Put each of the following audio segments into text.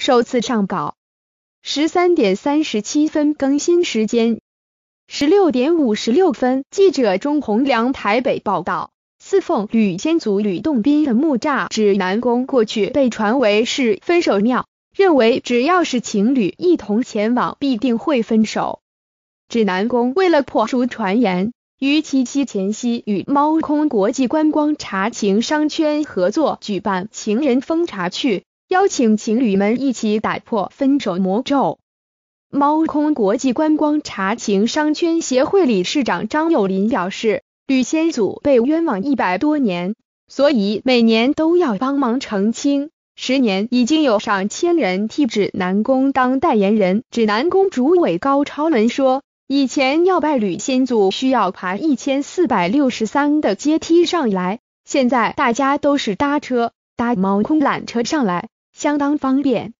首次上稿，十三点三十七分更新时间，十六点五十六分。记者钟宏良台北报道，四凤吕先祖吕洞宾的墓葬指南宫过去被传为是分手庙，认为只要是情侣一同前往必定会分手。指南宫为了破除传言，于七夕前夕与猫空国际观光茶情商圈合作举办情人风茶趣。邀请情侣们一起打破分手魔咒。猫空国际观光茶情商圈协会理事长张友林表示，吕先祖被冤枉一百多年，所以每年都要帮忙澄清。十年已经有上千人替指南宫当代言人。指南宫主委高超文说，以前要拜吕先祖需要爬一千四百六十三的阶梯上来，现在大家都是搭车、搭猫空缆车上来。相当方便，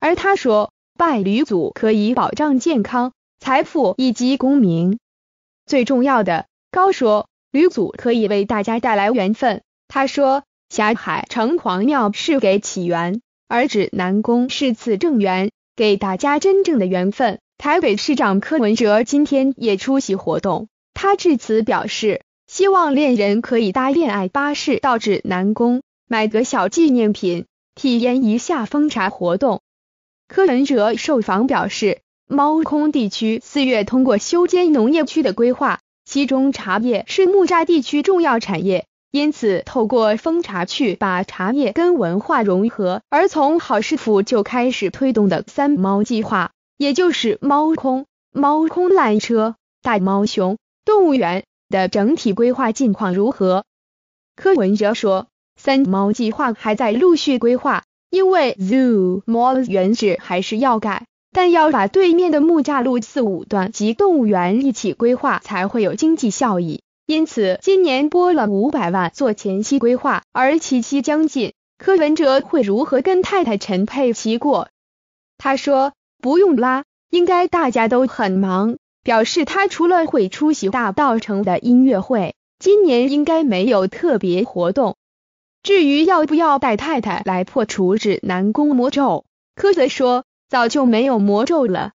而他说拜吕祖可以保障健康、财富以及功名。最重要的高说吕祖可以为大家带来缘分。他说霞海城隍庙是给起源，而指南宫是赐正缘，给大家真正的缘分。台北市长柯文哲今天也出席活动，他致辞表示希望恋人可以搭恋爱巴士到指南宫买个小纪念品。体验一下封巢活动。柯文哲受访表示，猫空地区四月通过修建农业区的规划，其中茶叶是木栅地区重要产业，因此透过封巢去把茶叶跟文化融合。而从好师傅就开始推动的三猫计划，也就是猫空、猫空缆车、大猫熊动物园的整体规划近况如何？柯文哲说。三猫计划还在陆续规划，因为 Zoo Mall 原址还是要改，但要把对面的木栅路四五段及动物园一起规划，才会有经济效益。因此，今年拨了五百万做前期规划，而期期将近。柯文哲会如何跟太太陈佩琪过？他说不用啦，应该大家都很忙。表示他除了会出席大道城的音乐会，今年应该没有特别活动。至于要不要带太太来破除指南宫魔咒，柯泽说早就没有魔咒了。